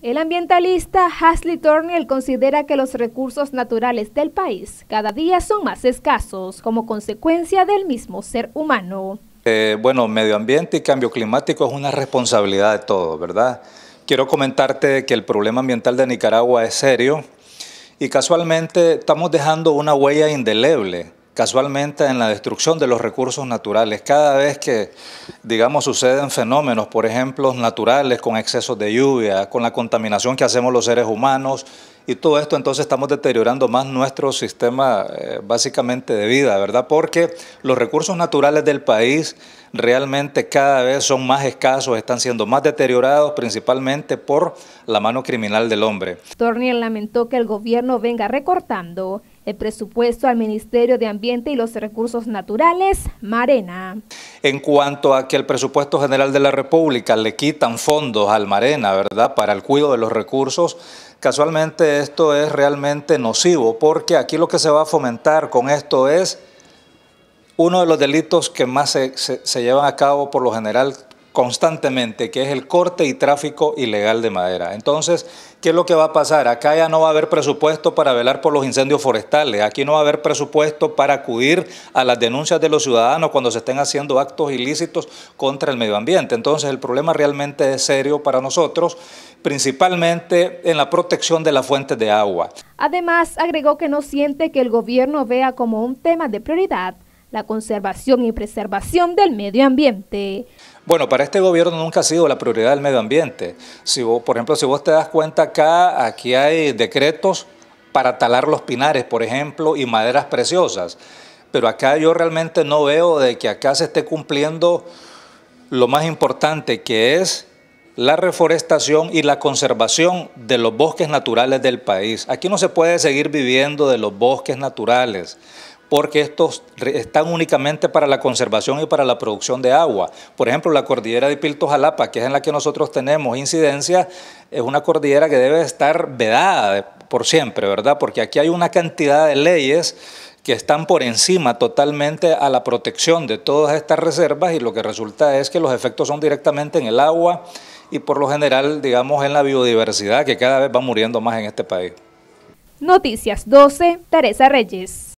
El ambientalista Hasley Torniel considera que los recursos naturales del país cada día son más escasos como consecuencia del mismo ser humano. Eh, bueno, medio ambiente y cambio climático es una responsabilidad de todos, ¿verdad? Quiero comentarte que el problema ambiental de Nicaragua es serio y casualmente estamos dejando una huella indeleble casualmente en la destrucción de los recursos naturales. Cada vez que, digamos, suceden fenómenos, por ejemplo, naturales, con excesos de lluvia, con la contaminación que hacemos los seres humanos, y todo esto, entonces estamos deteriorando más nuestro sistema eh, básicamente de vida, ¿verdad? Porque los recursos naturales del país realmente cada vez son más escasos, están siendo más deteriorados principalmente por la mano criminal del hombre. Tornier lamentó que el gobierno venga recortando el presupuesto al Ministerio de Ambiente y los Recursos Naturales, Marena. En cuanto a que el presupuesto general de la República le quitan fondos al Marena, ¿verdad?, para el cuidado de los recursos, casualmente esto es realmente nocivo, porque aquí lo que se va a fomentar con esto es uno de los delitos que más se, se llevan a cabo por lo general constantemente, que es el corte y tráfico ilegal de madera. Entonces, ¿qué es lo que va a pasar? Acá ya no va a haber presupuesto para velar por los incendios forestales, aquí no va a haber presupuesto para acudir a las denuncias de los ciudadanos cuando se estén haciendo actos ilícitos contra el medio ambiente. Entonces, el problema realmente es serio para nosotros, principalmente en la protección de las fuentes de agua. Además, agregó que no siente que el gobierno vea como un tema de prioridad la conservación y preservación del medio ambiente. Bueno, para este gobierno nunca ha sido la prioridad del medio ambiente. Si vos, por ejemplo, si vos te das cuenta acá, aquí hay decretos para talar los pinares, por ejemplo, y maderas preciosas. Pero acá yo realmente no veo de que acá se esté cumpliendo lo más importante, que es la reforestación y la conservación de los bosques naturales del país. Aquí no se puede seguir viviendo de los bosques naturales porque estos están únicamente para la conservación y para la producción de agua. Por ejemplo, la cordillera de Pilto-Jalapa, que es en la que nosotros tenemos incidencia, es una cordillera que debe estar vedada por siempre, ¿verdad? Porque aquí hay una cantidad de leyes que están por encima totalmente a la protección de todas estas reservas y lo que resulta es que los efectos son directamente en el agua y por lo general, digamos, en la biodiversidad que cada vez va muriendo más en este país. Noticias 12, Teresa Reyes.